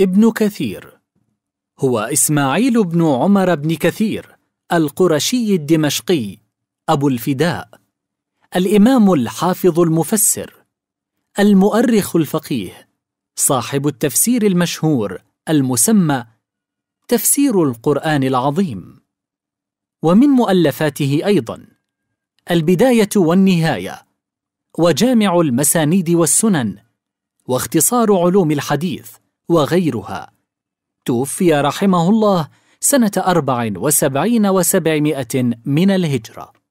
ابن كثير هو إسماعيل بن عمر بن كثير القرشي الدمشقي أبو الفداء الإمام الحافظ المفسر المؤرخ الفقيه صاحب التفسير المشهور المسمى تفسير القرآن العظيم ومن مؤلفاته أيضا البداية والنهاية وجامع المسانيد والسنن واختصار علوم الحديث وغيرها توفي رحمه الله سنة أربع وسبعين وسبعمائة من الهجرة